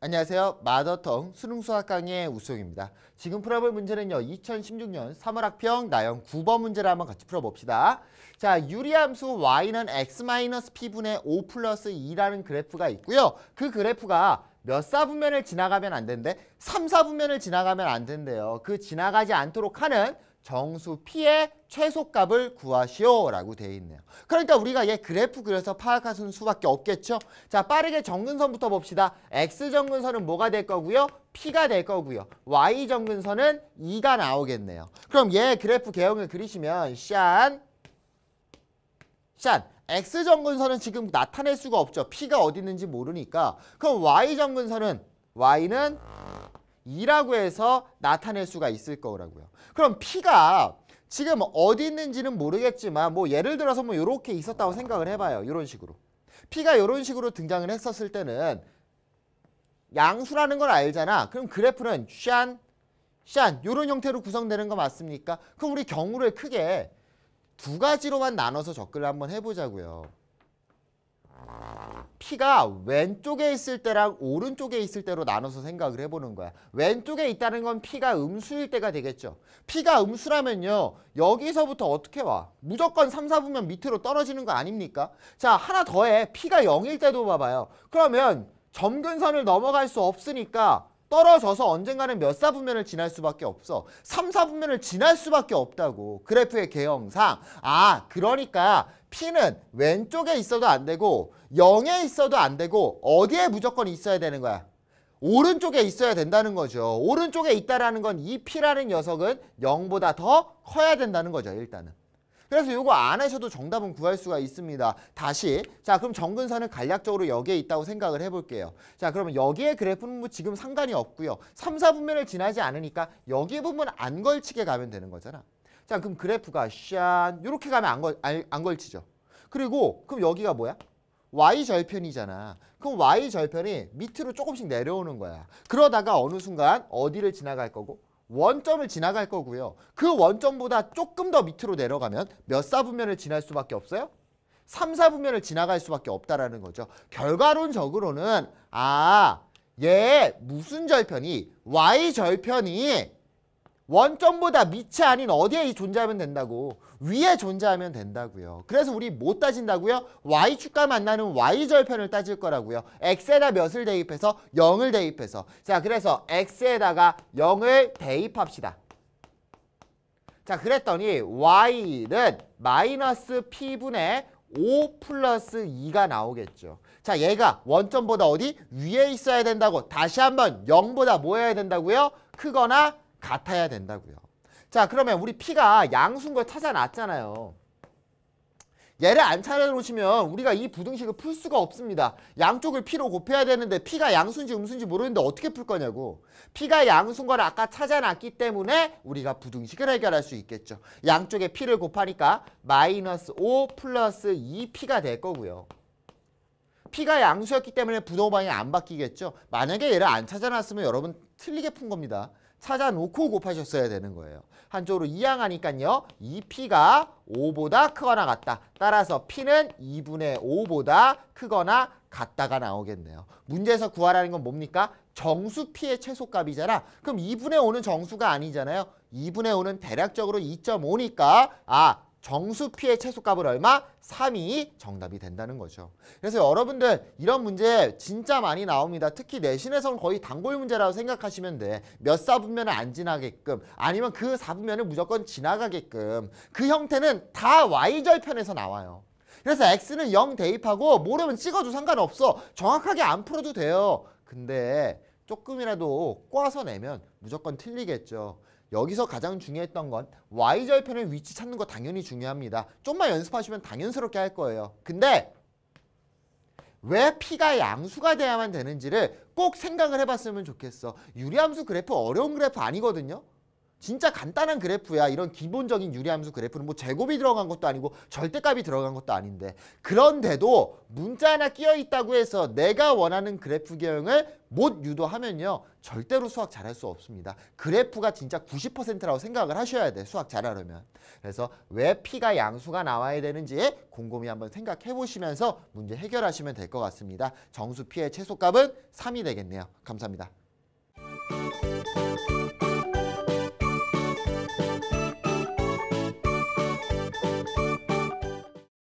안녕하세요. 마더텅 수능수학 강의 의 우수영입니다. 지금 풀어볼 문제는요. 2016년 3월 학평 나영 9번 문제를 한번 같이 풀어봅시다. 자, 유리함수 y는 x-p분의 5 플러스 2라는 그래프가 있고요. 그 그래프가 몇 사분면을 지나가면 안 된대? 데 3, 사분면을 지나가면 안 된대요. 그 지나가지 않도록 하는 정수 P의 최소값을 구하시오라고 되어 있네요. 그러니까 우리가 얘 그래프 그려서 파악할 수밖에 없겠죠. 자 빠르게 정근선부터 봅시다. X 정근선은 뭐가 될 거고요? P가 될 거고요. Y 정근선은 2가 나오겠네요. 그럼 얘 그래프 개형을 그리시면 샨, 짠. X 정근선은 지금 나타낼 수가 없죠. P가 어디 있는지 모르니까. 그럼 Y 정근선은 Y는 2라고 해서 나타낼 수가 있을 거라고요. 그럼 P가 지금 어디 있는지는 모르겠지만 뭐 예를 들어서 뭐 이렇게 있었다고 생각을 해봐요. 이런 식으로. P가 이런 식으로 등장을 했었을 때는 양수라는 걸 알잖아. 그럼 그래프는 샨, 샨 이런 형태로 구성되는 거 맞습니까? 그럼 우리 경우를 크게 두 가지로만 나눠서 접근을 한번 해보자고요. P가 왼쪽에 있을 때랑 오른쪽에 있을 때로 나눠서 생각을 해보는 거야. 왼쪽에 있다는 건 P가 음수일 때가 되겠죠. P가 음수라면요. 여기서부터 어떻게 와? 무조건 3, 4분면 밑으로 떨어지는 거 아닙니까? 자, 하나 더해. P가 0일 때도 봐봐요. 그러면 점근선을 넘어갈 수 없으니까 떨어져서 언젠가는 몇 사분면을 지날 수밖에 없어. 3, 4분면을 지날 수밖에 없다고. 그래프의 개형상. 아, 그러니까 P는 왼쪽에 있어도 안 되고 0에 있어도 안 되고 어디에 무조건 있어야 되는 거야. 오른쪽에 있어야 된다는 거죠. 오른쪽에 있다라는 건 이 P라는 녀석은 0보다 더 커야 된다는 거죠, 일단은. 그래서 이거 안 하셔도 정답은 구할 수가 있습니다. 다시 자 그럼 정근선은 간략적으로 여기에 있다고 생각을 해볼게요. 자 그러면 여기에 그래프는 뭐 지금 상관이 없고요. 3, 4분면을 지나지 않으니까 여기 부분 안 걸치게 가면 되는 거잖아. 자 그럼 그래프가 짠 이렇게 가면 안, 걸, 안 걸치죠. 그리고 그럼 여기가 뭐야? y 절편이잖아. 그럼 y 절편이 밑으로 조금씩 내려오는 거야. 그러다가 어느 순간 어디를 지나갈 거고? 원점을 지나갈 거고요. 그 원점보다 조금 더 밑으로 내려가면 몇 사분면을 지날 수밖에 없어요? 3, 4분면을 지나갈 수밖에 없다라는 거죠. 결과론적으로는 아, 얘 무슨 절편이 y 절편이 원점보다 밑이 아닌 어디에 존재하면 된다고 위에 존재하면 된다고요 그래서 우리 못 따진다고요? y축과 만나는 y절편을 따질 거라고요 x에다 몇을 대입해서 0을 대입해서 자 그래서 x에다가 0을 대입합시다 자 그랬더니 y는 마이너스 p분의 5 플러스 2가 나오겠죠 자 얘가 원점보다 어디? 위에 있어야 된다고 다시 한번 0보다 뭐 해야 된다고요? 크거나 같아야 된다고요. 자 그러면 우리 P가 양수인 걸 찾아놨잖아요. 얘를 안 찾아놓으시면 우리가 이 부등식을 풀 수가 없습니다. 양쪽을 P로 곱해야 되는데 P가 양수인지 음수인지 모르는데 어떻게 풀 거냐고. P가 양수인 걸 아까 찾아놨기 때문에 우리가 부등식을 해결할 수 있겠죠. 양쪽에 P를 곱하니까 마이너스 5 플러스 2P가 될 거고요. P가 양수였기 때문에 부호방이 안 바뀌겠죠. 만약에 얘를 안 찾아놨으면 여러분 틀리게 푼 겁니다. 찾아놓고 곱하셨어야 되는 거예요. 한쪽으로 이항하니까요. 이 p 가 5보다 크거나 같다. 따라서 p는 2분의 5보다 크거나 같다가 나오겠네요. 문제에서 구하라는 건 뭡니까? 정수 p의 최소값이잖아. 그럼 2분의 5는 정수가 아니잖아요. 2분의 5는 대략적으로 2.5니까 아 정수피의 채소값을 얼마? 3이 정답이 된다는 거죠. 그래서 여러분들 이런 문제 진짜 많이 나옵니다. 특히 내신에서는 거의 단골 문제라고 생각하시면 돼. 몇 4분면을 안 지나게끔 아니면 그 4분면을 무조건 지나가게끔 그 형태는 다 Y절편에서 나와요. 그래서 X는 0 대입하고 모르면 찍어도 상관없어. 정확하게 안 풀어도 돼요. 근데 조금이라도 꼬아서 내면 무조건 틀리겠죠. 여기서 가장 중요했던 건 y절편의 위치 찾는 거 당연히 중요합니다. 좀만 연습하시면 당연스럽게 할 거예요. 근데 왜 p가 양수가 돼야만 되는지를 꼭 생각을 해봤으면 좋겠어. 유리함수 그래프 어려운 그래프 아니거든요. 진짜 간단한 그래프야. 이런 기본적인 유리함수 그래프는 뭐 제곱이 들어간 것도 아니고 절대값이 들어간 것도 아닌데 그런데도 문자 하나 끼어 있다고 해서 내가 원하는 그래프 경형을못 유도하면요. 절대로 수학 잘할 수 없습니다. 그래프가 진짜 90%라고 생각을 하셔야 돼. 수학 잘하려면. 그래서 왜 P가 양수가 나와야 되는지 곰곰이 한번 생각해 보시면서 문제 해결하시면 될 것 같습니다. 정수 P의 최소값은 3이 되겠네요. 감사합니다.